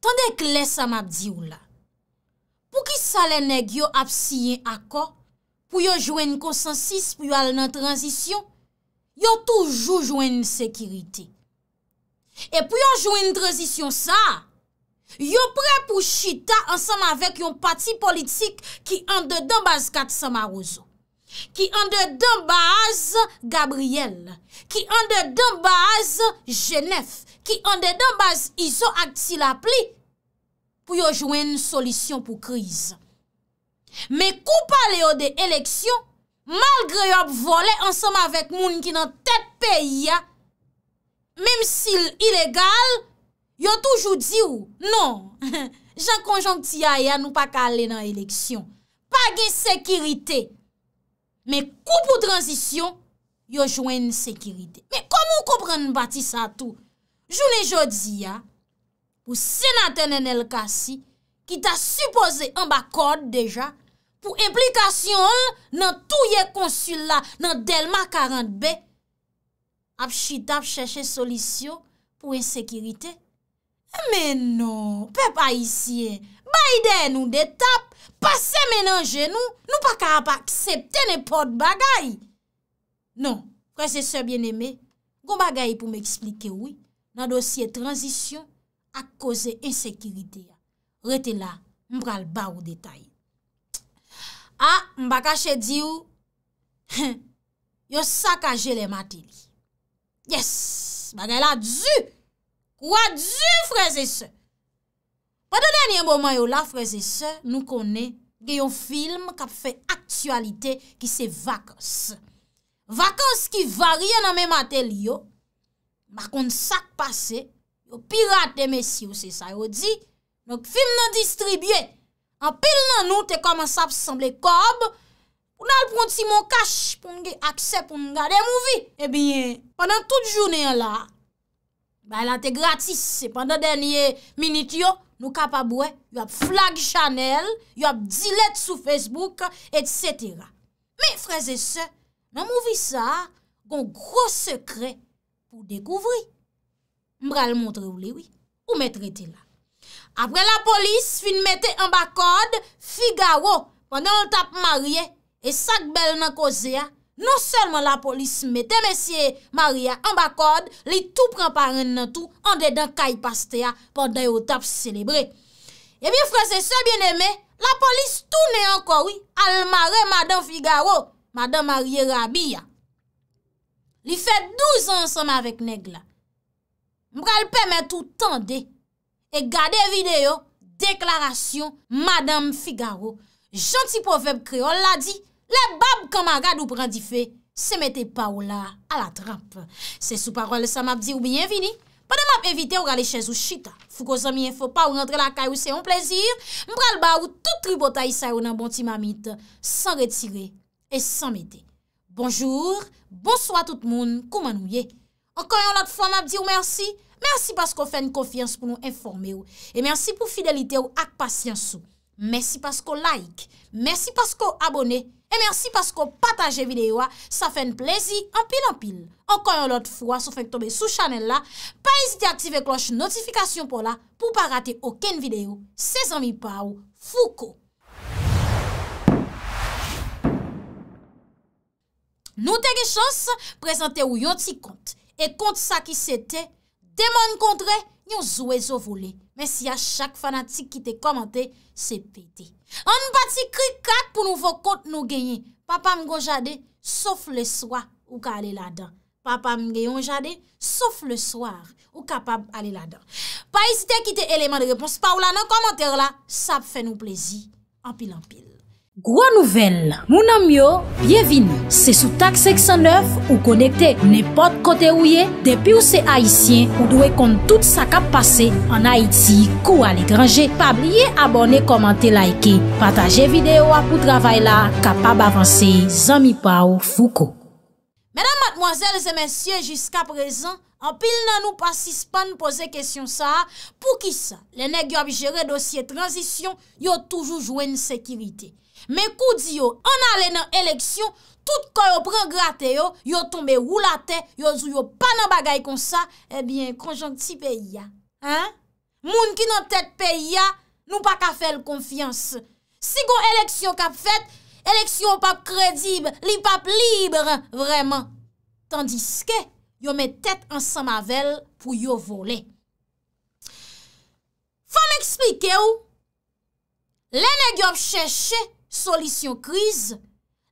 Tandèk lè sa m ap di ou la, pou ki sa lè neg yo ap siyen akor, pou yo jwen konsensis pou yo al nan transisyon, yo toujou jwen nsekiriti. E pou yo jwen transisyon sa, yo pre pou chita ansam avèk yon pati politik ki an de dan bas kat sa marouzou. ki an de dan baaz Gabriel, ki an de dan baaz Genève, ki an de dan baaz Isoak si la pli, pou yo jwen solisyon pou kriz. Me kou pale yo de eleksyon, malgre yo ap vole ansam avèk moun ki nan tet peyi ya, mem si ilégal, yo toujou di ou, nan, jan konjonk ti ya ya nou pa kale nan eleksyon, pa gen sekiritè, Men koupou transisyon, yo jwen nsekirite. Men komon kompran nbati sa tou? Jounen jodi ya, pou senaten en el kasi, ki ta supose an bakod deja, pou implikasyon an nan tou ye konsula nan Delma 40B, ap chit ap chèche solisyon pou nsekirite. Eh, Men non, pe pa yisiye, Ayden nou detap, pase menan genou, nou pa ka apaksepte ne pot bagay. Non, prese se bien eme, kon bagay pou m eksplike wou, nan dosye transisyon ak koze insekirite ya. Rete la, m pral ba ou detay. A, m baka che di ou, yo sa ka jele mati li. Yes, bagay la, dju, kwa dju prese se. Pwede denye mbouman yo la, freze se, nou konen, gen yon film kap fe aktualite ki se vakos. Vakos ki varye nan men matel yo, bakon sak pase, yo pirate de mesi yo se sa yodi, nou film nan distribye, an pil nan nou te koman sa ap semble kob, pou nan pronti moun kash pou nou ge akse pou nou gade mou vi. Ebyen, eh pandan tout jounen yo la, ba yon te gratis, pandan denye minute yo, Nou kapabwe, yop flag chanel, yop dilet sou Facebook, et cetera. Me freze se, nan mou vi sa, goun gro sekre pou dekouvri. Mbral montre ou lewi, ou me trete la. Apre la polis fin mette an bakod, figaro, ponen l tap marye, e sak bel nan kozea. Non selman la polis mette mesye Maria ambakod, li tou pranparen nan tou, an dedan kaypaste ya, pou dayo tap selebrè. Ebyen eh franse, se bien eme, la polis tou ne an kori, al mare Madame Figaro, Madame Marie Rabia. Li fè 12 ansanm avèk neg la. Mbra l'pèmè tou tende, e gade videyo, deklarasyon Madame Figaro. Janti profèb kreol la di, Le bab kamarad ou brandife se mette pa ou la a la tramp. Se sou parol sa map di ou bienvini. Padè map evite ou gale chèz ou chita. Fou ko zami enfo pa ou rentre la kay ou se yon plezir. Mpral ba ou tout tribo ta isay ou nan bonti mamit. San retire et san mède. Bonjour, bonsoit tout moun kouman ou ye. Ankon yon lat fwa map di ou mersi. Mersi pasko fè n konfians pou nou informe ou. E mersi pou fidelite ou ak pasyans ou. Mersi pasko like. Mersi pasko abone ou. E mersi pasko pataje videyo a, sa fe nplezi anpil anpil. Ankon yon lot fwa, sou fe k tombe sou chanel la, pa isite aktive kloche notifikasyon pou la pou pa rate oken videyo. Se zanmi pa ou, fou ko. Nou te ge chans, prezante ou yon ti kont. E kont sa ki sete, demon kontre. Nyon zwe zo vole, men si a chak fanatik ki te komante, se pete. An bati krikak pou nou vokot nou genye. Papa mgo jade, sof le swa ou ka ale la dan. Papa mgeyon jade, sof le swa ou ka pa ale la dan. Pa isite ki te eleman de repons pa ou la nan komante la, sap fe nou plezi. Ampil ampil. Gwa nouvel, mounan myo, byevini, se sou tak 609 ou konekte nepot kote ouye, depi ou se Haitien ou dwe kont tout sa kap pase an Haiti kou ale grange, pa blye abone, komante, laike, pataje videyo apou travay la, kapab avanse, zami pa ou fuko. Medan matmoazel zemensye, jiska prezen, an pil nan nou pasispan pose kesyon sa, pou ki sa, le neg yo abjere dosye transisyon, yo toujou jwen sekirite. Men kou di yo, an ale nan eleksyon, tout kon yo pren grate yo, yo tombe wou la te, yo zou yo pan nan bagay kon sa, ebyen eh konjon ti pe ya. Moun ki nan tet pe ya, nou pa ka fel konfians. Si kon eleksyon ka fet, eleksyon pa kredib, li pa plibre, vreman. Tandis ke, yo men tet an sa mavel pou yo vole. Fon m'eksplike ou, lene gyop cheshe, solisyon kriz,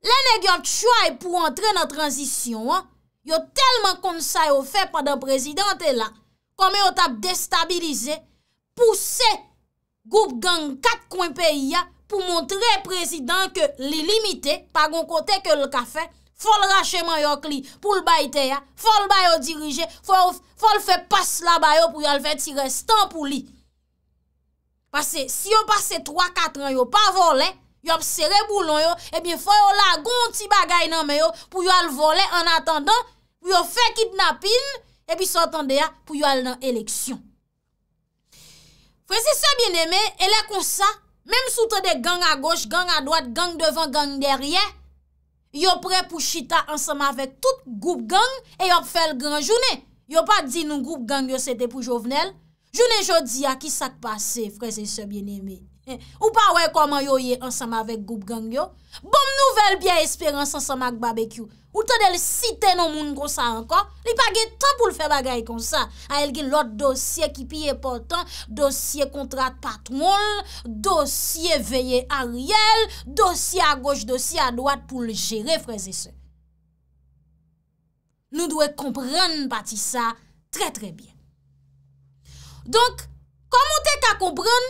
le negyon tchwa e pou antre nan transisyon an, yo telman kon sa yo fe padan prezident e la, kon me yo tap destabilize, pouse, goup gang kat kon peyi ya, pou montre prezident ke li limite, pa gon kote ke l ka fe, fol rache man yo kli, pou l bayite ya, fol bayo dirije, fol fe pas la bayo pou yal vet si restan pou li. Pase, si yo pase 3-4 an yo pa volen, yo ap sere boulon yo, e eh bin fwe yo la goun ti bagay nan me yo, pou yo al vole an atandan, yo fe kidnapin, e eh bin sotan deya ah, pou yo al nan eleksyon. Frisey se bien eme, elekonsa, mem sou te de gang a goch, gang a doat, gang devan, gang derye, yo pre pou chita ansama vek tout goup gang, e yo ap fel gran jounen, yo pa di nou goup gang yo sete pou jovenel, jounen jo di a ki sak pase, frisey se bien eme, Ou pa wey koman yo ye ansama vek goup gang yo. Bom nouvel biye esperans ansama ak babe kyou. Ou te del site nou moun kon sa ankon. Li pa ge tan pou l fe bagay kon sa. A el gen lot dosye ki piye portan. Dosye kontrat patmol. Dosye veye a riel. Dosye a goj, dosye a doat pou l jere freze se. Nou dwe kompran bati sa tre tre bien. Donk, komon te ta kompran...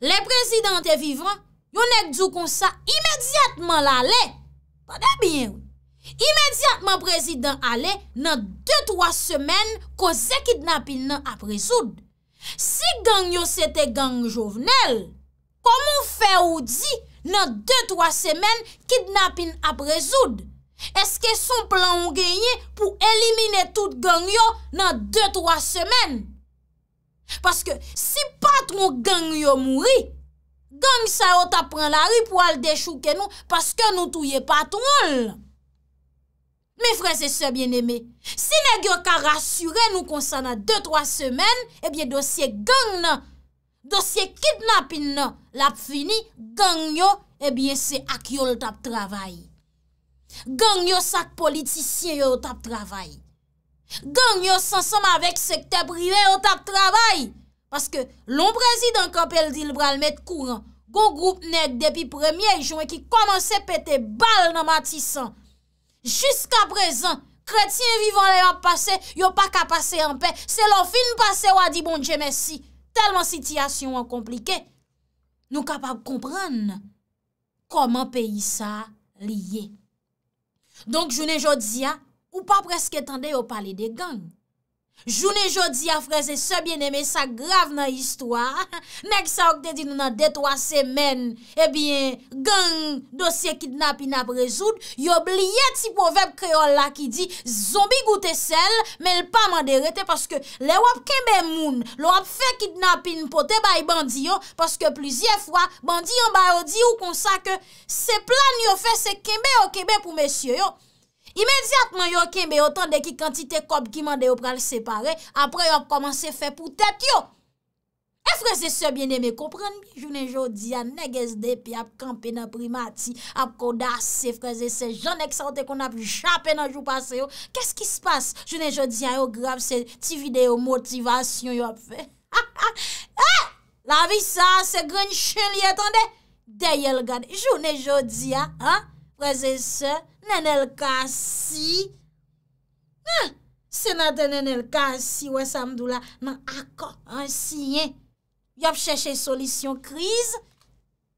Le prezident te vivran, yon ek djou kon sa imediatman la le. Pade bien ou. Imediatman prezident a le nan 2-3 semen ko ze kidnapin nan apre zoud. Si gang yo sete gang jovenel, komon fe ou di nan 2-3 semen kidnapin apre zoud? Eske son plan ou genye pou elimine tout gang yo nan 2-3 semen? Paske si pat mou gang yo mouri, gang sa yo tap pran la ri pou al dechou ke nou paske nou touye pat roul. Mi freze se bien eme, si negyo ka rasyure nou konsana 2-3 semen, ebyen dosye gang nan, dosye kidnapin nan, la fini gang yo ebyen eh se ak yo l tap travay. Gang yo sak politisye yo l tap travay. Ganyo san som avek sekte prive o tak travay Paske lom prezi dan kapel Dilbral met kouran Gon group nek depi premye joun Ki komanse pete bal nan matisan Juska prezan Kretien vivan le ap pase Yo pa kapase anpe Se lom fin pase wadi bon djemesi Telman sityasyon an komplike Nou kapab kompran Koman peyi sa liye Donk jounen jodi ya ou pa preske tende yo pale de gang. Joun e jodi a freze se bieneme, sa grave nan istwa. Nek sa okde di nou nan detwa semen, ebyen eh gang dosye kidnap in ap rezoud, yo blye ti povep kreol la ki di, zombi goute sel, men l pa mande rete, paske le wap kembe moun, le wap fe kidnap in pote bay bandiyon, paske plizye fwa, bandiyon bay o di ou konsa ke, se plan yo fe se kembe ou kembe pou mesye yo, imediatman yo kembe, otan de ki kantite kop ki mande yo pral separe, apre yo ap komanse fe pou tet yo, e freze se bieneme, kompran mi, jounen jodi ya neges depi ap kampe na primati, ap koda se freze se, jounen ki saote kon ap chapen na jou pase yo, kesk ki se passe, jounen jodi ya yo grab se ti video motivasyon yo ap fe, ha ha, ha, la vi sa se gren chen li etan de, dey el gade, jounen jodi ya, ha, freze se, Nen el kasi, se naten nen el kasi, wè samdou la, man akon ansi nye, yop chèche solisyon kriz,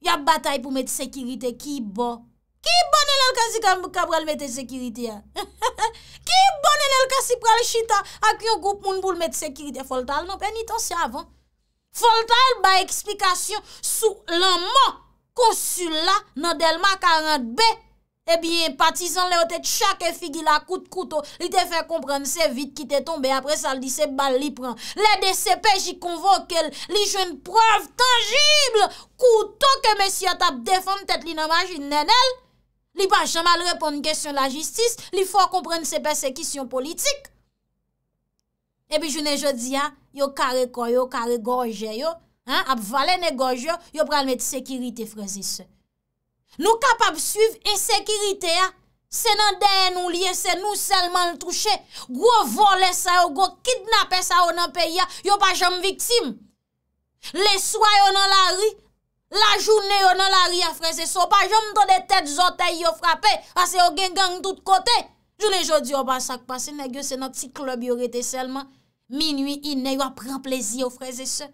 yop batay pou met sekirite, ki bo, ki bo nen el kasi, kabrel met sekirite ya, ki bo nen el kasi, pral chita, ak yon goup moun pou met sekirite, foltal non penitansi avan, foltal ba eksplikasyon, sou lanman konsula, nan delman karantbe, e eh bi patizan le o te tchak e figi la kout kouto, li te fè komprenn se vit ki te tombe, apre sa li se bal li pran. Le de se pe jikonvo ke li joun prev tangible, kouto ke mesi a tap defan tet li nomajil nenel, li pa chanmal repon gèsyon la jistis, li fò komprenn se pe se kisyon politik. E eh bi jounen je di ya, yo kare koyo, kare goje yo, ap vale ne goje yo, yo pran met se kiri te frezise yo. Nou kapap suiv esekirite ya. Se nan deye nou liye, se nou selman l'touche. Gwo vole sa yo, gwo kidnape sa yo nan peya. Yo pa jom viktim. Le swa yo nan la ri. La jounen yo nan la ri a freze so. Pa jom ton de tet zote yo frape. Ase yo gen gen tout kote. Jou le jodi yo pa sakpase. Negyo se nan ti klub yo rete selman. Minwi ine yo apren plezi yo freze so.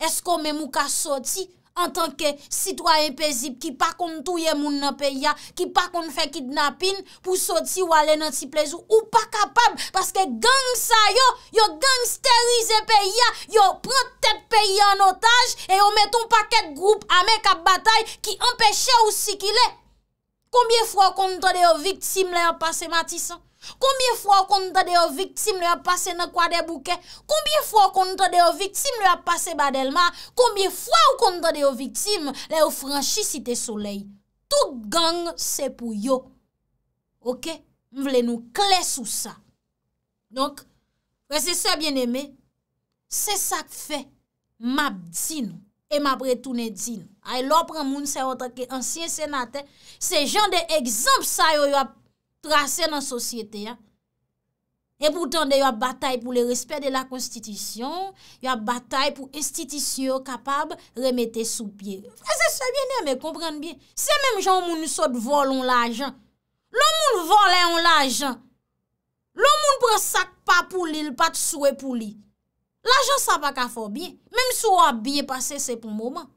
Esko men mou ka soti. An tanke sitwa e pezip ki pa kon touye moun nan peya, ki pa kon fe kidnapin pou soti wale nan ti plezou ou pa kapab. Paske gang sa yo, yo gangsterize peya, yo prote peya an otaj e yo meton paket group ame kap batay ki empeshe ou si ki le. Kombye fwa kon ton de yo viktim le an pase matisan? Koumbye fwa ou konta de yo viktim le yo pase na kwa de bouke? Koumbye fwa ou konta de yo viktim le yo pase ba del ma? Koumbye fwa ou konta de yo viktim le yo franshi si te soley? Tout gang se pou yo. Ok? M vle nou kle sou sa. Donc, wè se sa bien eme, se sa fè. M ap di nou, e m ap re toune di nou. A e lopran moun se wotake ansyen senate, se jan de egzamp sa yo yo ap. Trase nan sosyete ya. E poutan de yo batay pou le respet de la konstitisyon, yo batay pou estitisyon kapab remete sou pie. E se se biene, me komprende bien. Se menm joun moun sou te volon la joun. Loun moun volen loun la joun. Loun moun pre sak pa pou li, lou pat sou e pou li. La joun sa pa ka fo bi. Menm sou a bi e pase se pou mouman.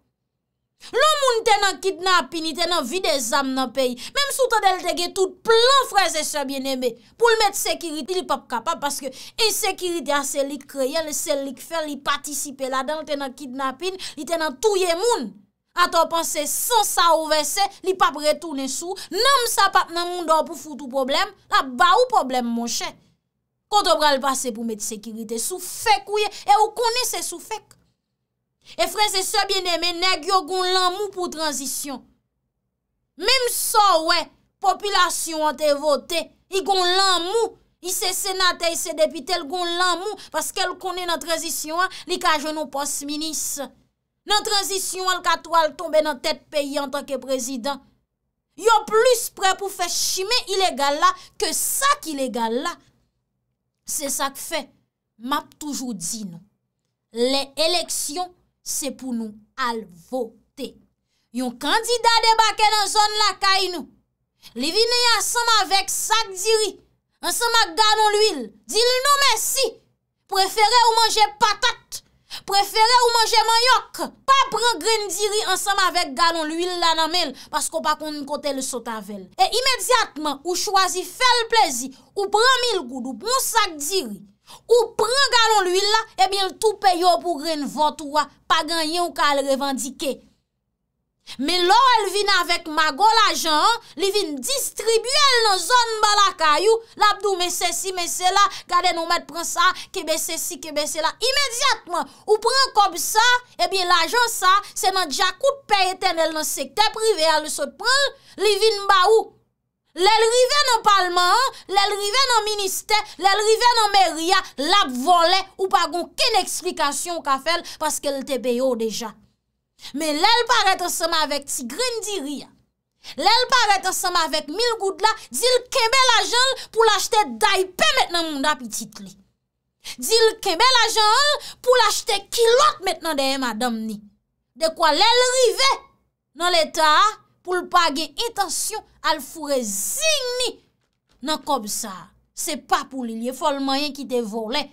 Lo moun tenan kidnapin, tenan vide zam nan peyi. Mem sou ta del tege tout plan freze sebyen eme. Poul met sekiriti, li pap kapap. Paske en sekiriti an se li kreyen, le se li kfer, li patisipe la dan. Tenan kidnapin, li tenan touye moun. A to panse, son sa ouve se, li pap retoune sou. Nam sa pat nan moun do pou foutou problem, la ba ou problem monshe. Koto bral pase pou met sekiriti sou, fek ouye. E ou konese sou, fek. Efren se se bieneme neg yo goun lanmou pou transisyon. Mem sa we, populasyon an te vote, i goun lanmou, i se senate, i se depitel goun lanmou, paske l konen nan transisyon an, li ka jenon posminis. Nan transisyon an, l kato al tombe nan tet peyi an tanke prezident. Yo plus pre pou fe shime ilegal la, ke sa ki ilegal la. Se sa ki fe, map toujou di nou. Le eleksyon, Se pou nou al vote. Yon kandida debake nan zon la kay nou. Livi ne yon asama vek sak diri, asama ganon l'uil. Dil nou men si, preferè ou manje patat, preferè ou manje manyok. Pa pran gren diri asama vek ganon l'uil la nanmel, pasko pa kon kote le sotavel. E imediatman ou chwazi fel plezi, ou pran mil goudou, pran sak diri. Ou pren galon lwil eh ah. la, ebyen l tou peyo pou ren vot wwa, pa gan yon ka l revandike. Me lor el vin avek magol ajan, li vin distribu el nan zon bala kayou, labdou mese si, mese la, gade nou met pren sa, kebe se si, kebe se la, imediatman. Ou pren kom sa, ebyen l ajan sa, se nan dja kout pey ten el nan sekte prive, al se pren, li vin ba ou. Lèl rive nan palman, lèl rive nan ministe, lèl rive nan meria, lap vole ou pa gon ken eksplikasyon ka fel paske lte peyo deja. Me lèl parete seman vek Tigren diria. Lèl parete seman vek Milgoudla, dil kebe la jenl pou l'achete daipè metnen moun apitit li. Dil kebe la jenl pou l'achete kilot metnen deye madam ni. De kwa lèl rive nan leta a, pou l pa gen etansyon al fure zigni nan kob sa. Se pa pou li li e fol mayen ki te vole.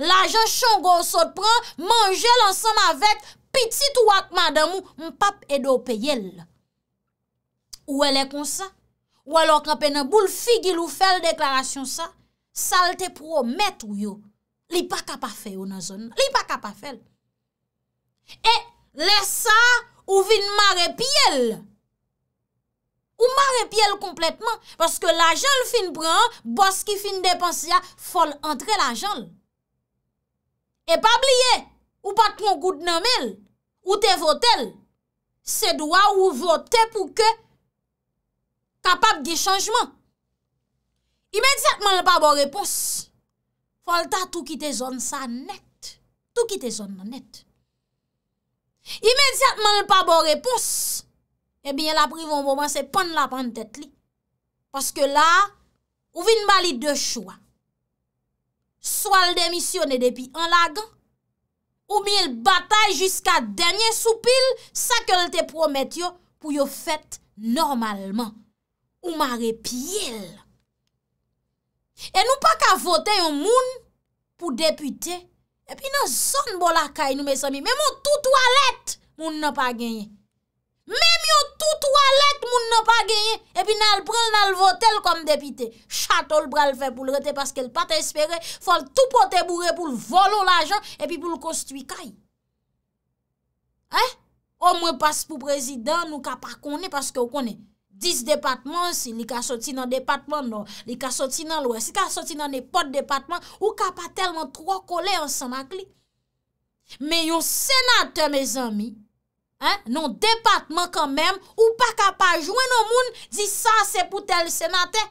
La jan chan goun sot pran, manje l ansan ma vek, pitit wak madan mou, m pap edo peyel. Ou e le kon sa? Ou e lo krapen nan bou l figi l ou fel deklarasyon sa? Sal te promet ou yo? Li pa kapa fe ou nan zon? Li pa kapa fel? E le sa ou vin mare piyel? Piel kompletman Paske la jan fin pran Bos ki fin depans ya Fol entre la jan E pabliye Ou pak mou gout nanmel Ou te votel Se dwa ou vote pou ke Kapab di chanjman Imediatman l pa bo repons Fol ta tout ki te zon sa net Tout ki te zon nan net Imediatman l pa bo repons Imediatman l pa bo repons E biye la privon mouman se pan la pan tet li. Paske la, ou vin bali de choua. Swal demisyon e depi an lagan. Ou biye batay jiska denye soupil sa ke lte promet yo pou yo fet normalman. Ou mare piyel. E nou pa ka vote yon moun pou depite. E pi nan zon bo la kay nou me sami. Me moun toutou alet moun nan pa genye. Mèm yo tout ou alèk moun nan pa genyen, epi nan al prèn nan al votèl kom depité. Chato l bral fè pou l rete paske l patè espéré, fol tout potè bourè pou l volo l ajan, epi pou l kostwi kay. Eh? Omre pas pou prezident nou ka pa konè, paske ou konè. Dis depatman si li ka soti nan depatman non, li ka soti nan louè, si ka soti nan ne pot depatman, ou ka pa telman tro kole ansan mak li. Mè yon senatèm e zanmi, nan depatman kan menm, ou pa kapaj wè nan moun, di sa se pou tel senate.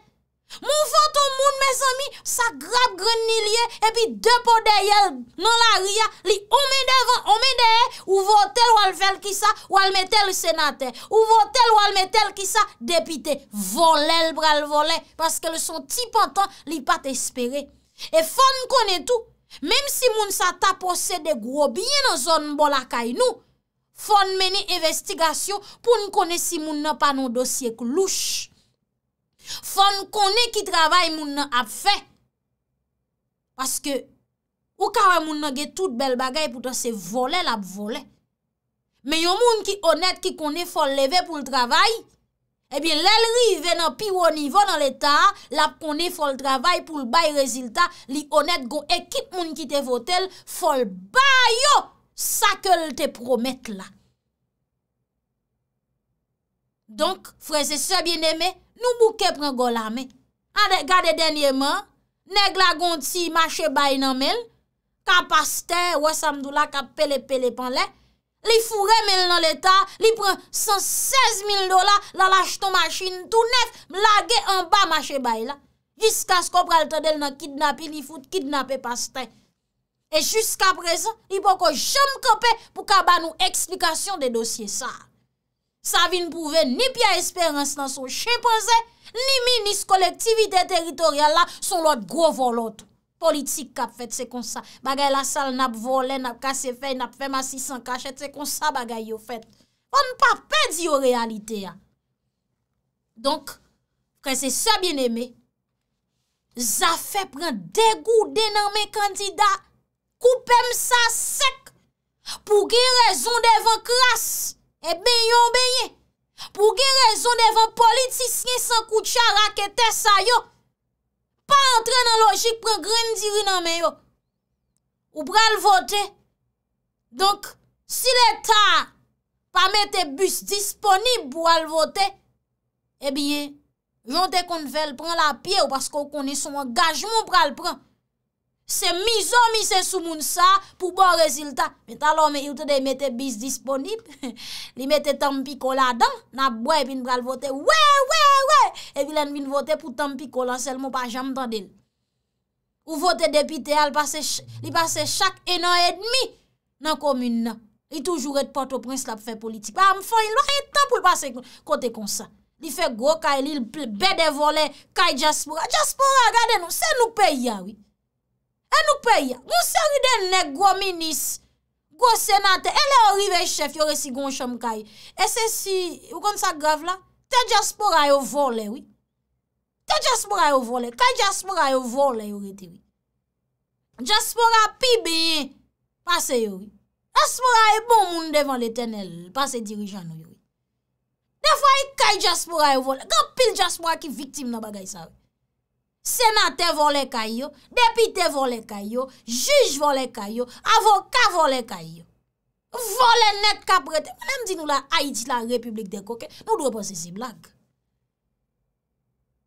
Moun vot an moun, mes ami, sa grap grenilye, epi depo deyèl nan la ria, li omen deyèl, ou votel wal vel ki sa, wal metel senate, ou votel wal metel ki sa, depite, volel bral vole, paske le son ti pantan, li pat espere. E fon konen tou, menm si moun sa tapose de grob, biye nan zon bol akay nou, Fon meni evestigasyon pou nou kone si moun nan pa nou dosye kou louch. Fon kone ki travay moun nan ap fe. Paske ou kawa moun nan ge tout bel bagay pou tan se vole l ap vole. Me yon moun ki onet ki kone fol leve pou l travay, ebyen l elri ven an pi wou nivou nan l eta, l ap kone fol travay pou l bay rezilta li onet go ekip moun ki te votel fol bay yo. sa ke l te promet la. Donk, freze se biene me, nou bouke pren go la me. A de gade denye man, neg la gonti mache bay nan men, ka paste, wè samdou la, ka pele pele pan len, li fure men nan leta, li pren 116.000 dola, la lache ton machine tou nef, m lage an ba mache bay la. Jiska skop pral te del nan kidnapil, li foute kidnapil paste. E jusqu'a prezen, li pou kon jom kope pou ka ban nou eksplikasyon de dosye sa. Sa vi n'pouve ni pya esperans nan son cheponze, ni minis kolektivite teritorial la son lot gro volot. Politik kap fet, se kon sa. Bagay la sal nap vole, nap kase fey, nap fey ma 600 kachet, se kon sa bagay yo fet. On pa pe di yo realite ya. Donk, prese sa bieneme, za fe pre degou denanme kandida sa. Koupem sa sek pou gen rezon devan klas e ben yon benye. Pou gen rezon devan politisye san koutcha rakete sa yo. Pa entren nan logik pren gren diri nan men yo. Ou pral vote. Donk si l'Etat pa mette bus disponib pou pral vote. E biye, yon de kon vel pran la piye ou pasko koni son engajman pral pran. Se mizo mi se sou moun sa pou bon reziltat. Meta lò me yote dey mette biz disponib. Li mette tampi kola dan. Na bwe pin bral vote. We, we, we. E vilen pin vote pou tampi kola sel moun pa jam tan del. Ou vote depite al. Li pase chak enan edmi nan komine nan. Li toujou et pato prins la pou fe politik. Ba mfon il wak etan pou li pase kote konsa. Li fe gwo ka elil bede vole kaj diaspora. Diaspora gade nou se nou pe yawit. Ah E nou peye, goun seri dene gwo minis, gwo senate, ele orive chef yore si goun chom kaj. E se si, yon kon sa grav la, te jaspura yo vole yoy. Te jaspura yo vole, kaj jaspura yo vole yoy te yoy. Jaspura pibe yoy, pase yoy. Jaspura yoy e bon moun devan le tenel, pase dirijan yoy. De fwa yi e kaj jaspura yo vole, goun pil jaspura ki viktim nan bagay sa yoy. Senate volen kayo, depite volen kayo, juj volen kayo, avoka volen kayo. Volen net kapret. Mwen mdi nou la Haiti la Republik de Koke, moun dwe pwese zi blag.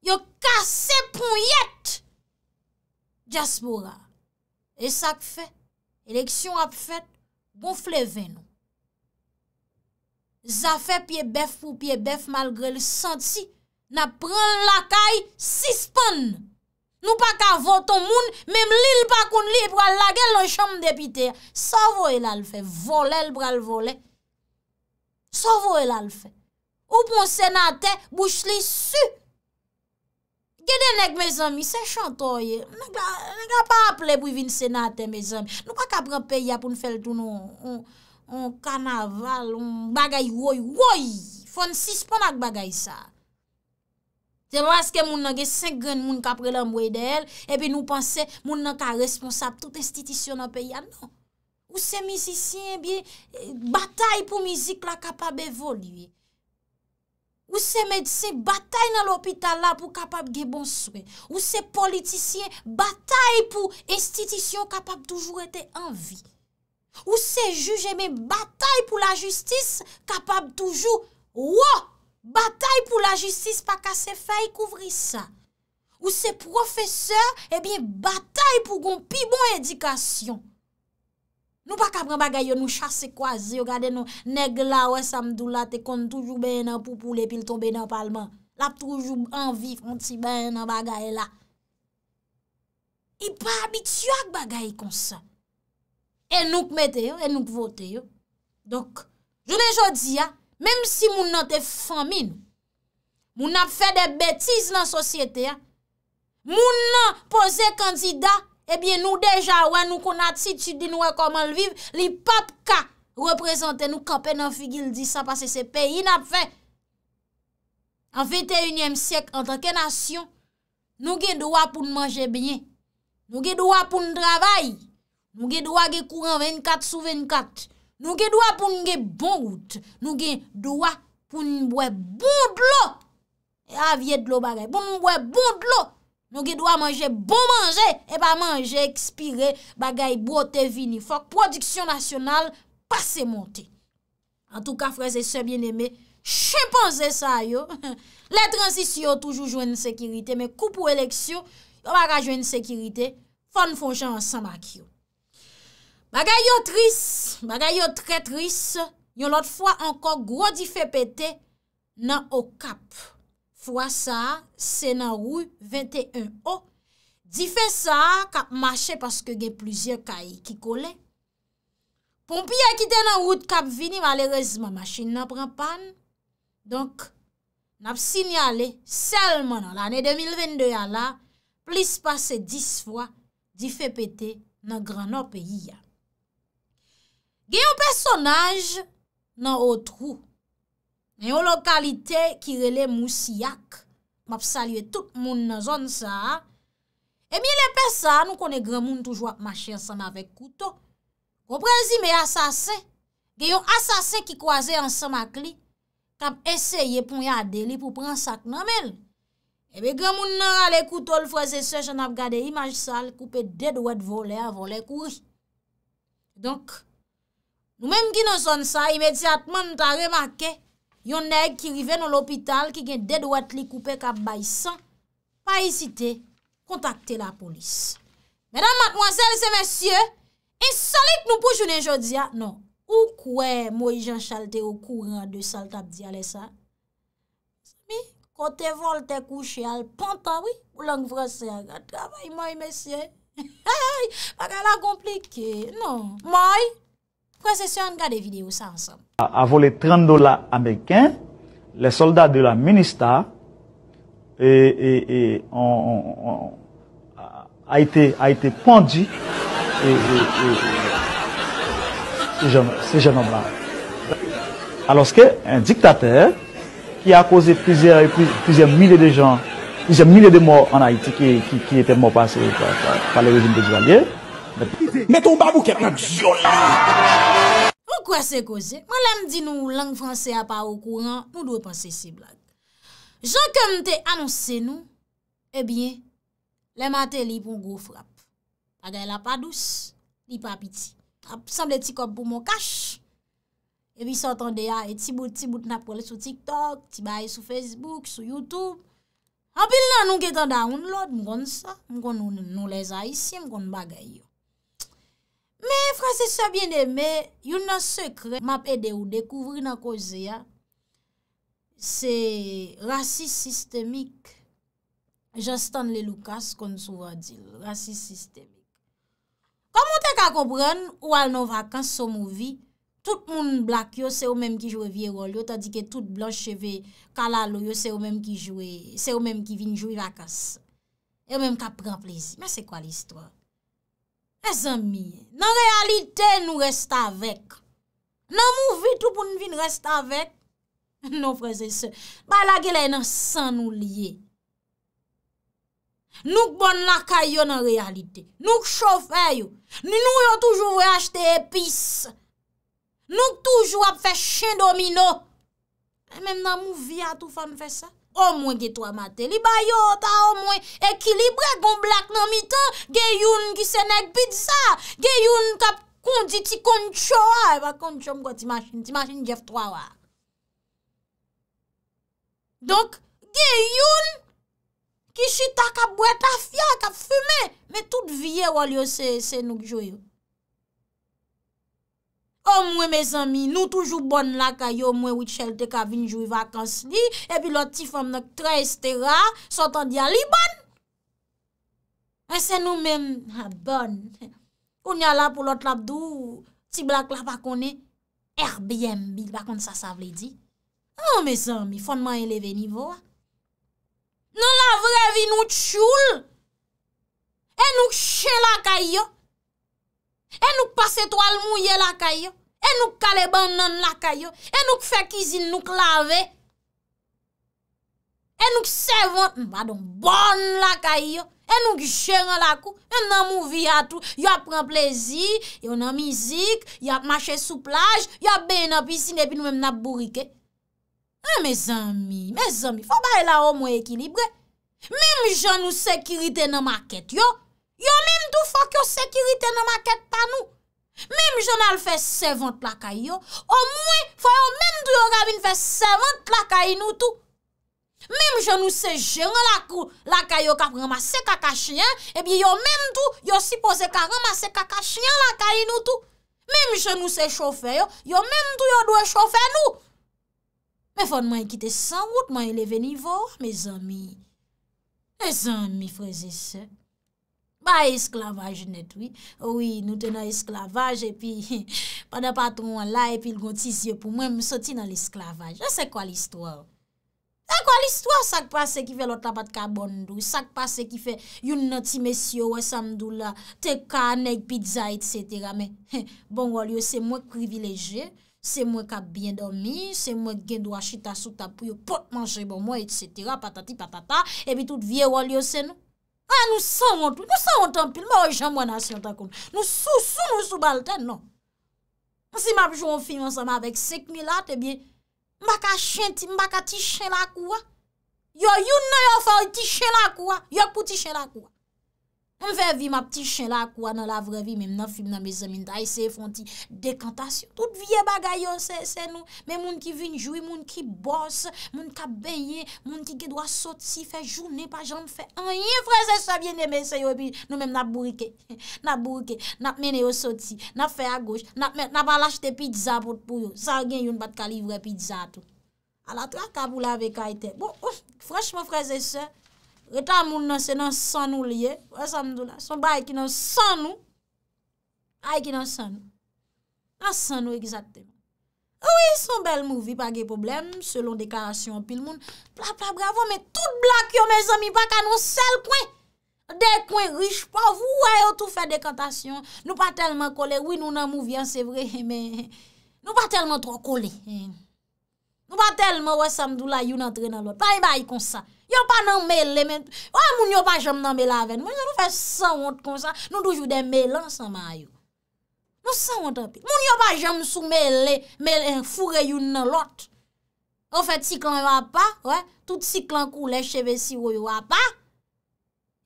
Yo kase pon yet. Djaspora. E sak fe, eleksyon ap fet, bon fle ven nou. Za fe pie bef pou pie bef malgre li santi. Na pren lakay, sispon. Nou pa ka voton moun, mem li l pakoun li, pral lage l chanm depite. Sa vo el al fe, volel pral vole. Sa vo el al fe. Ou pon senate, bouch li su. Gede nek me zami, se chantoye. Nega pa aple pou vin senate me zami. Nou pa ka prepe ya pou nfel tou nou an kanaval, ou bagay woy, woy. Fon sispon ak bagay sa. Deman aske moun nan gen sengen moun kapre lan mwede el, epi nou panse moun nan ka responsab tout institisyon nan peya nan. Ou se mizisyen, e e, batae pou mizik la kapab evoluye. Ou se medise, batae nan l'opital la pou kapab gebon souye. Ou se politisyen, batae pou institisyon kapab toujou ete anvi. Ou se juje, batae pou la justis kapab toujou wò. Batay pou la jistis pa ka se fay kouvri sa. Ou se profeseur, ebyen eh batay pou gon pi bon edikasyon. Nou pa kapran bagay yo nou chase kwa zi yo gade nou neg la we samdou la te kontoujou ben an pou poule pil tombe nan palman. Lap toujou an vif, onti ben an bagay la. I pa abityou ak bagay yi konsan. En nouk meteyo, en nouk voteyo. Donk, jounen jodi ya. Mem si moun nan te fami nou, moun nan fe de betiz nan sosyete ya, moun nan pose kandida, ebyen nou deja wè nou kon atitit di nou wè koman lviv, li pat ka reprezenten nou kampen nan figil di sa pase se peyi nan fe. An 21e sek, an tanke nasyon, nou gen dowa pou nmanje binyen, nou gen dowa pou ndravay, nou gen dowa gen kouran 24 sou 24, Nou gen dwa pou nou gen bon gout, nou gen dwa pou nou mbwe bon dlo. E avyet lo bagay, pou nou mbwe bon dlo, nou gen dwa manje bon manje, e pa manje ekspire bagay bote vinifok, prodiksyon nasyonal pase monte. An tou ka freze se bien eme, chepan se sa yo. Le transisyon toujou jwen nsekirite, me koupou eleksyon, yo baga jwen nsekirite, fon fonjan ansan baki yo. Bagay yo tris, bagay yo tre tris, yon lot fwa ankon gro di fe pete nan o kap. Fwa sa, se nan rou 21 o. Di fe sa, kap mache paske gen plizye kayi ki kole. Pompi ya kite nan route kap vini, wale rez ma machine nan pran pan. Donk, nap sinyale selman an ane 2022 a la, plis pase 10 fwa di fe pete nan grano peyi ya. gen yon personaj nan o trou, nan yon lokalite ki rele mousi yak, map salye tout moun nan zon sa, e mi le pesa, nou konen gran moun toujwa machin san avek kouto, woprezi me asase, gen yon asase ki kwaze ansan makli, tap eseye pon yade li pou pran sak nan men, e be gran moun nan ale kouto lwaze se, jan ap gade imaj sal, koupe ded wad vole avole kouj. Donk, Nou menm ki nou son sa, imediatman nou ta remake, yon neg ki rive nou l'opital ki gen dedouat li koupe kap bay san, pa isite kontakte la polis. Mèdam matmwansel se mèsyè, insalit nou poujounen jodia. Ah. Non, ou kwe mou i jan chal te okouran de sal tap di alè sa? Smi, kote vol te kouche alpanta wè, ou lang vrasè a gata. Avay mou mèsyè, baka la komplike. Non, mou mèsyè, c'est et ça ensemble. A, volé 30 dollars américains, les soldats de la ministre et, a été a été pendu et, ce jeune homme-là. Alors un dictateur qui a causé plusieurs, plusieurs milliers de gens, plusieurs milliers de morts en Haïti qui, qui, qui étaient morts par, par, par, le régime de Duvalier. Mais ton babou qui est violent Mwen lèm di nou lang franse a pa ou kouran, mwen dwe panse si blag. Jou ke mte anonsen nou, e eh bie, lèm ate li pou go frap. A gè la pa dous, li pa apiti. A psamle ti kop pou mwen kash, e bi sotan de ya, e ti bout ti bout napole sou TikTok, ti baye sou Facebook, sou Youtube. A bil nan nou ketan download, mwen kon sa, mwen kon nou leza isi, mwen kon bagay yo. Me, frasesa bien deme, yon nan sekre map ede ou dekouvri nan koze ya, se rasis sistemik. Jastan le lukas kon souwa dir, rasis sistemik. Kom mwen ten ka kobren, ou al nan vakans sou moun vi, tout moun blak yo se ou menm ki jowe vi rol yo, tadike tout blak cheve kalalo yo se ou menm ki vin jowe vakans. E ou menm ka pran plezi. Ma se kwa listwa? E zanmiye, nan realite nou resta vek. Nan mou vitou pou nou vin resta vek. Non prese se, bala gile nan san nou liye. Nouk bon lakay yo nan realite. Nouk chofer yo. Ni nou yo toujou vre achete epis. Nouk toujou ap fe chen domino. E men nan mou vitou pou nou fe se. Omwen getwa mate li bayo, ta omwen ekilibre, goun blak nan mito, ge youn ki senek bidsa, ge youn kap kondi ti kontcho a, ah, e ba kontcho mgo ti masin, ti masin jef 3 wa. Donk, ge youn ki chita kap bweta fya, kap fume, me tout vie walyo se nouk jo yon. O mwen, me zanmi, nou toujou bon la kayo mwen ou tchelte ka vinjou i vakans li, e pi lot ti fom nok tre este ra, sot an diya li bon. E se nou men, ha, bon, ou nya la pou lot lapdou, ti blak la pa konen, RBM bi, bakon sa sa vle di. O mwen, me zanmi, fonman eleve nivou. Nou la vrevi nou tchoul, e nou chela kayo. E nouk pase toal mouye lakay yo. E nouk kale ban nan lakay yo. E nouk fe kizine nouk lave. E nouk sevant mwa don bon lakay yo. E nouk jèran lakou. E nan mouvi atou. Yo pran plezi, yo nan mizik, yo manche souplaj. Yo ben nan pisine, epi nou mèm nan burike. E mè zami, mè zami, fò bè la o mwen ekilibre. Mèm jan nou sekirite nan maket yo. yo menm do fwa ki yo sekirite nan maket pa nou. Menm jen al fwe sevant lakay yo, o mwen fwa yo menm do yo gavine fwe sevant lakay nou tou. Menm jen nou se jen an lakou, lakay yo kap ramase kakashi an, ebi yo menm do yo sipose kap ramase kakashi an lakay nou tou. Menm jen nou se chofe yo, yo menm do yo dwe chofe nou. Men fwa nman yi kite san gout, men fwa nman yi leve ni vor, me zanmi, me zanmi fwe ze sen. Ba esklavaj net, oui, nou tè nan esklavaj, e pi, pandan pa tout mwen la, e pi l gonti zye pou mwen, msoti nan l esklavaj. A, se kwa l istwa? A, kwa l istwa, sak pa se ki fe lotapat ka bondou, sak pa se ki fe youn nati mesyo, wè samdou la, teka, neg, pizza, et setera, men, bon walyo, se mwen krivileje, se mwen ka bien domi, se mwen gen dwa chita sou ta pou yo pot manje bon mwen, et setera, patati, patata, e pi tout vie walyo se nou. A nou sanwant anpil, nou sanwant anpil, nou sou, sou, nou sou balten, nou. Si mapjou anpil ansama avek sekmi la, tebyen, mbaka chenti, mbaka ti chen la kouwa. Yo, yo nou yo faw ti chen la kouwa, yo pou ti chen la kouwa. Mwen fè vi ma pti chen la akwa nan la vrevi, mèm nan film nan bezèmine, dayse e fonti, dekantasyon, tout vie bagay yo, se se nou, mè moun ki vin joui, moun ki bosse, moun ki a beye, moun ki gè do a sot si, fè jounè pa jom fè, an yi, freze se, mwen mèm mèm se yo, nou mèm nan bourike, nan bourike, nan mèm yo sot si, nan fè a goj, nan mèm, nan mèm lachte pizza pot pou yo, sa gen yon bat kalivre pizza tou. Ala tra kabou la beka ite, Retan moun nan se nan san nou liye, son baye ki nan san nou, aye ki nan san nou, nan san nou egzate. Ouye, son bel mouvi pa ge problem, selon dekarasyon pil moun, pla pla bravo, me tout blak yo me zami baka nou sel kwen, dekwen riche pa ouye ou tou fe dekantasyon. Nou pa telman kole, ouye nou nan mouvi an se vre, nou pa telman tro kole. Ou pa telman wè samdou la yon antre nan lot. Pari bayi konsa. Yon pa nan mele men. Ou an moun yon pa jom nan me la ven. Moun yon nou fè san wot konsa. Nou doujou den mele ansan ma yon. Moun san wot an pi. Moun yon pa jom sou mele, fure yon nan lot. Ou fè tiklan wap pa. Ou fè tiklan kou lè cheve si woy wap pa.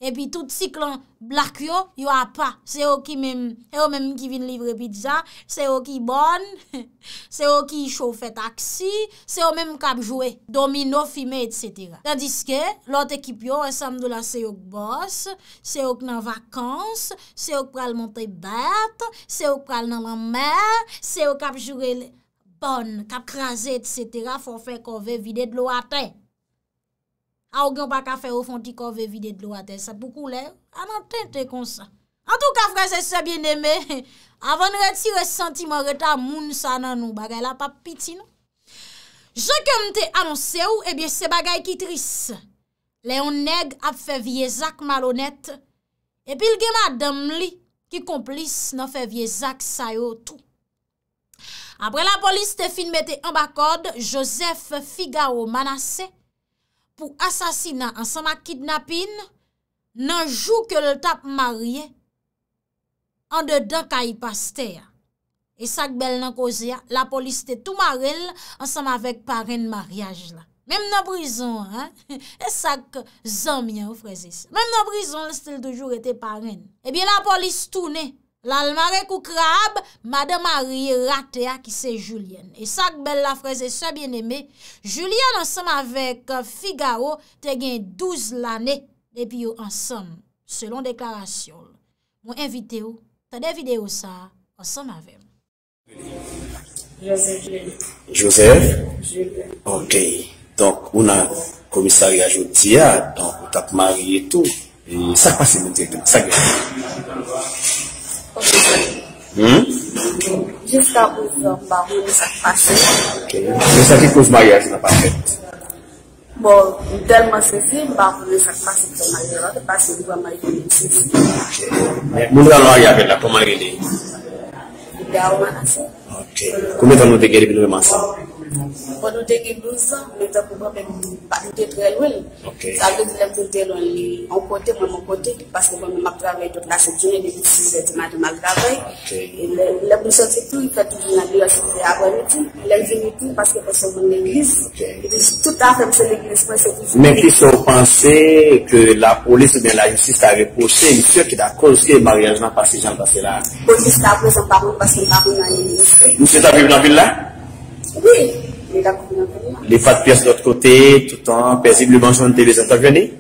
E pi tout si klon blak yo, yo ap pa. Se yo ki menm, se yo menm ki vin livre pizza, se yo ki bon, se yo ki shofe taksi, se yo menm kap jowe, domino, fime, etc. Tandis ke, lot ekip yo resam do la se yo kbos, se yo k nan vakans, se yo k pral monte bet, se yo k pral nan man mer, se yo kap jowe bon, kap kraze, etc. Fon fe kon ve vide dlo aten. A ou gen pa kafe ou fon ti kove vide dlo a te, sa pou kou lè, an an ten te konsa. An tou ka fre se se bien eme, avan re ti re senti man re ta moun sa nan nou bagay la pap piti nou. Je kem te anonse ou, ebyen eh se bagay ki tris. Le yon neg ap fe viezak malonet, epil gen madem li ki komplis nan fe viezak sayo tou. Apre la polis te finmete an bakod, Josef Figao manase, pou asasina ansama kidnapin, nanjou ke l tap marye, an de dan ka yi paste ya. E sak bel nan koze ya, la polis te tou maril, ansama vek paren mariage la. Mem nan brison, e sak zanm ya ou frezis. Mem nan brison, le stil toujou rete paren. Eh e bi la polis toune, lal mare kou kra ab madè mari rate a ki se julienne e sak bel la freze se bien eme julienne ansem avek euh, figaro te gen 12 lane epi yo ansem selon deklarasyon mwen invite ou ta de vide ou sa ansem avek josef josef ok donk mounan komisari ajo diya donk mounan mari eto sak pa se moun dek josef Jiska pou mbavoune sakpase. Jiska ki kous mbaye ajan la pase? Bo, del mwase si mbavoune sakpase kou mbaye ajan la pase, diwa mbaye ajan la pase. Mwen dan waye ape la pou mbaye ajan la? Da wane ase. Koume tan nou dekere bilou e mwase a? Bon nou dek e blousan, men te pou pa pek pa koute tre lwen. Ok. Sa vre di la pou te lwen li an kote, mwen mwen kote, paske pou mwen mak travay do la se tunye, li pou se zetman di mal travay. Ok. Le blousan se tou yi katou jounan li yo se kouze avan louti. La yi jouni tou paske pou se mounen lise. Ok. E disi tout an fe mse le gresman se tou jouni. Men kise ou panse ke la polis men la yusiste ave poche msye ki da kouzke maryanjman pasi jan pase la? Kouzke se la vrej an parou pasi mparou nan yi lise. Mse Oui. Les pas de pièces de l'autre côté, tout en paisiblement sur une télévision. T'as venu?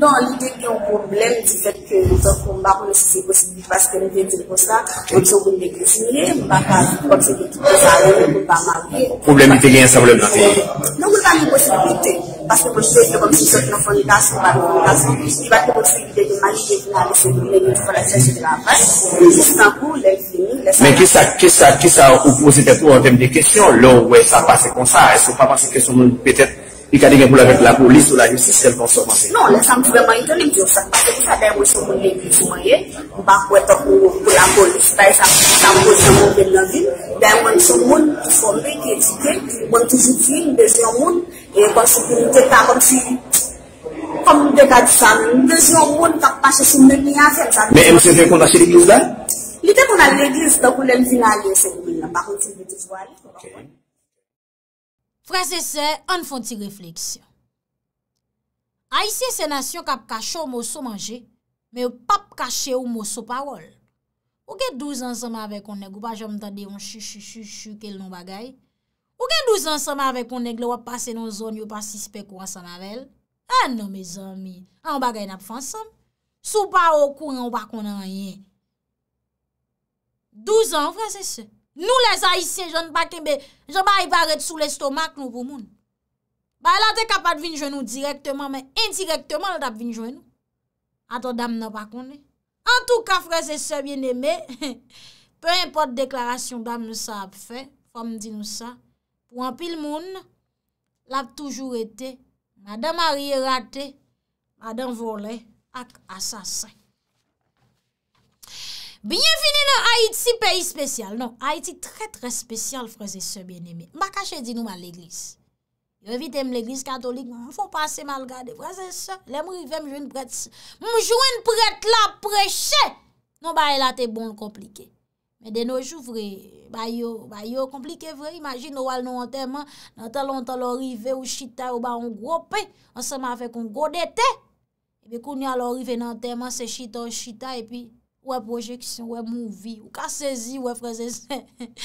Non, l'idée qu'il y a un problème du fait que nous avons combat pour c'est possible parce que nous venons dire comme ça, on ne peut pas décliner, on ne peut pas comme c'est tout ça, on ne peut pas marier. Problème, tu gagnes ça, problème, Non, on a une possibilité. Baske pou se, e bom si sot nan fondi kask, ou bako mou kask, ou si bako mou tivide di maji, de pou an, se pou mene, pou la tse se de la vat, se sou nan pou lè, se mè kè sa, kè sa, kè sa, ou pose tèpou an tem de kèsyon, lò, wè, sa pase konsa, e sou pa pase kèsyon moun, petèp, I ka di gen pou la vet la polis ou la jistis kelponsoman se. Non, lè sa mtoube man itonik diyo sa. Pate pou sa daye mwen son moun le vizman ye. Mba kwe to pou la polis. Taye sa mwen son moun men la vin. Daye mwen son moun ki son vek, ki etike. Bon ti zikli, mwen dezyon moun. E konsipilite ta kon si... Kon mwen dekadi sa moun. Mwen dezyon moun tak pa se sin dekni a fèm sa moun. Mwen mwen se fè konta si le vizman? Li te kon al le vizman, do pou lèm vina le vizman la. Bako ti mwen ti zwa li. Fransese, an fon ti refleksyon. A isye se nasyon kap kache ou mou sou manje, me ou pap kache ou mou sou parol. Ou gen douzan sa ma avek konen, ou pa jom tande yon chou chou chou chou kel non bagay, ou gen douzan sa ma avek konen, le wap pase yon zon yon pasispe kou an sa mavel, an nou me zan mi, an bagay nap fansan, sou pa ou kou an wak konen an yen. Douzan fransese, Nou les haïsien, jen pa kebe, jen pa yi paret sou l'estomak nou pou moun. Ba yi la te kapat vinjwen nou direktman, men indirektman la tap vinjwen nou. Aton dam nan pa kone. En tout ka, frese se bien eme, pe import deklarasyon dam nou sa ap fe, pou anpil moun, la ap toujou ete, madan marie rate, madan vole, ak asasen. Bienveni nan Haïti, peyi spesyal. Non, Haïti tre tre spesyal, franse se bien eme. Mba kache di nouman l'eglis. Yo vitem l'eglis katolik, mfo pase mal gade. Franse se, lè mou rive mjouen prète se. Mjouen prète la preche! Non ba elate bon komplike. Men den noujou vre, bayo, bayo komplike vre. Imagin nou al nou anterman, nante lontan lor rive ou chita ou ba an grope. Anseman fek an godete. Bekoun nou al lor rive nanterman, se chita ou chita, epi... wè projeksyon, wè mouvi, wè kasezi wè frezese.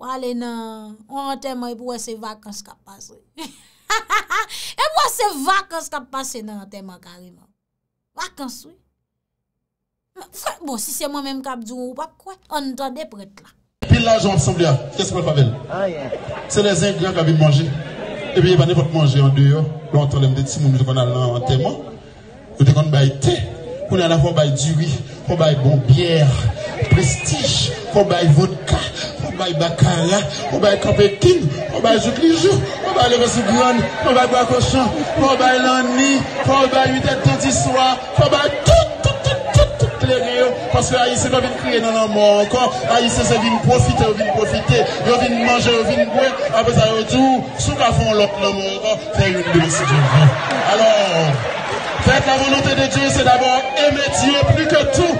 Wale nan, wè an teman, wè wè se vakans kap pase. E wè wè se vakans kap pase nan an teman kari man. Vakans wè. Fè, bon, si se mwen menm kap djou, wè kwen an dan depret la. Pil la joun apsamblia, kese mwen pavel. Se le zenglian kwa bi manje, e biye vane vote manje an deyo, lontan lem deti moun, mwen al nan an teman, ou dekoun bay te, ou nan al avon bay diwi, Fou bay bon pierre, prestij, fou bay vodka, fou bay bakala, fou bay kapetin, fou bay jouglijou, fou bay le resoukouan, fou bay kwa koshan, fou bay lani, fou bay yu dete di swa, fou bay tout, tout, tout, tout, tout le ryo. Fos fè a yi se fè vin kriye nan nan mou an kon, a yi se se vin profite, vin profite, vin manje, vin bwe, apè sa yotou, sou ka fon lop nan mou an kon, fè yon bilisi di mwen. Faites la volonté de Dieu, c'est d'abord aimer Dieu plus que tout.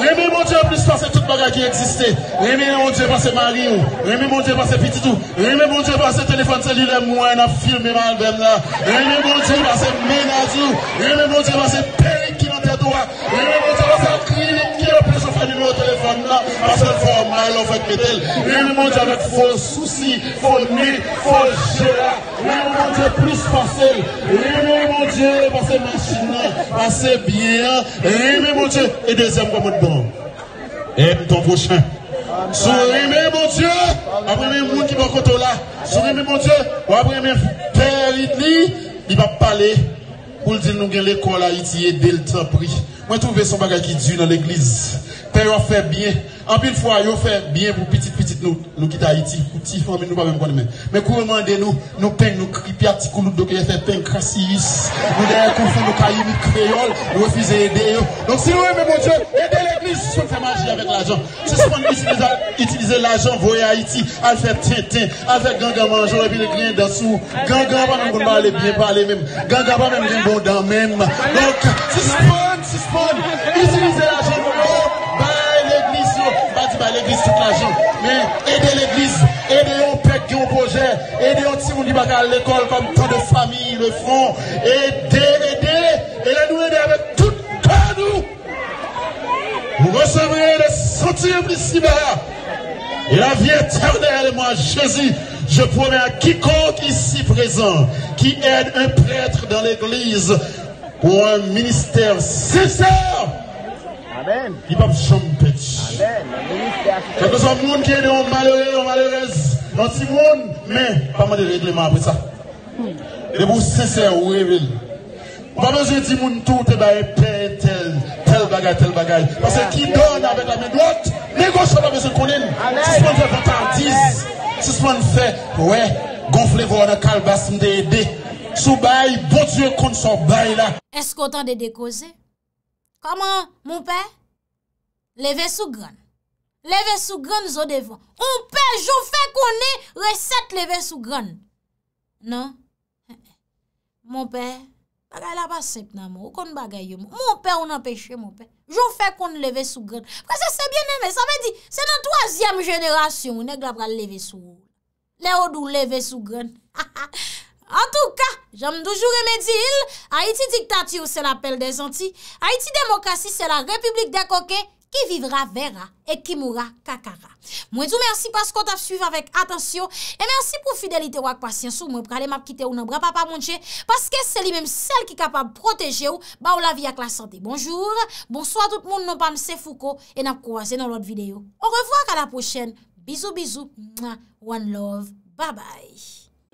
Aimez mon Dieu plus parce que toute bagarre qui existait. Aimez mon Dieu parce que Marie aimez mon Dieu parce que petit tout. Aimez mon Dieu parce que téléphone cellulaire moi a filmé ma album là. Aimez mon Dieu parce que ménage. aimez mon Dieu parce que père qui nous pas doigts. Aimez mon Dieu parce que cri qui est Pase fò a mile of ekmetel Rime mon diyo avè fò souci Fò nil, fò jera Rime mon diyo plus pase Rime mon diyo le pase machina Pase bien Rime mon diyo E dezyem kwa moun bon E m ton fò chan Sou rime mon diyo Abremen moun ki wakotola Sou rime mon diyo Ou abremen teri li I pa pale Mwen touve son bagaj ki di nou nan l'eglize Pè yo fè byen. Anpil fwa yo fè byen pou pitit-pitit nou kita Haiti. Kouti fòmè nou pa mèm kon mèm. Mè kou mèm an de nou, nou pen nou kripi atikou nou dokeye fè pen krasis. Nou dèyè kou fè nou kayimit kreyol. Nou refize yèdè yo. Donk si nou yè mè mè mòtjè, yèdè l'Eglise. Soun fè magi yèvèk l'ajan. Soun itilize l'ajan voye Haiti. Al fè ten-ten. Al fè ganga manjò epi le glen dansou. Ganga pa nan kon mèm ale bien pale mèm. Ganga pa à l'église toute la journée. Mais aider l'église, aider au père qui a un projet, aider au petit monde qui va à l'école comme tant de familles le font. aidez, aider, et nous aider avec tout cœur nous. Vous recevrez le sentiment d'ici Et la vie éternelle, moi, Jésus, je promets à quiconque ici présent qui aide un prêtre dans l'église pour un ministère sincère Amen. Hip hop chompech. Amen. Amen. Kèkè son moun kèdè yon malorez, yon malorez nan si moun, mè, pa mè de règleman pou sa. Hmm. E de bou sè sè wè vil. Mè mè zè di moun toutè ba e pè tel, tel bagay, tel bagay. Mè sè ki don avèk la mè dwot, mè gò chè pa mè zè konen. Sè sè mè fè pè tartiz. Sè sè mè fè, wè, gonf lè vò anè kalbass mè de edè. Sou bay, bot zè kon so bay la. Esk o tan de dekozè? Kaman, moun pè, leve sou gran, leve sou gran zo devan, moun pè, joun fè kon e, reset leve sou gran, nan, moun pè, bagay la pa sep nan mou, kon bagay yo moun, moun pè, ou nan peche moun pè, joun fè kon leve sou gran, fwa se se bien eme, sa me di, se nan toaziam jenerasyon, nek la pra leve sou, le odou leve sou gran, ha ha ha, An tou ka, jame doujou remedi il, Haiti diktatiyou se la pel non, de zanti, Haiti demokrasi se la republik de koke, ki vivra vera, e ki moura kakara. Mwen djou mersi paskot ap suiv avèk atensyon, e mersi pou fidelite wak pasyansou, mwen pralè map kite ou nan bra pa pa mounche, paske se li menm sel ki kapab proteje ou, ba ou la vi ak la sante. Bonjour, bonsoit tout moun, mwen non panse fouko, e nap kouwaze nan lot videyo. Ou revwak a la pochen, bizou bizou, one love, babay.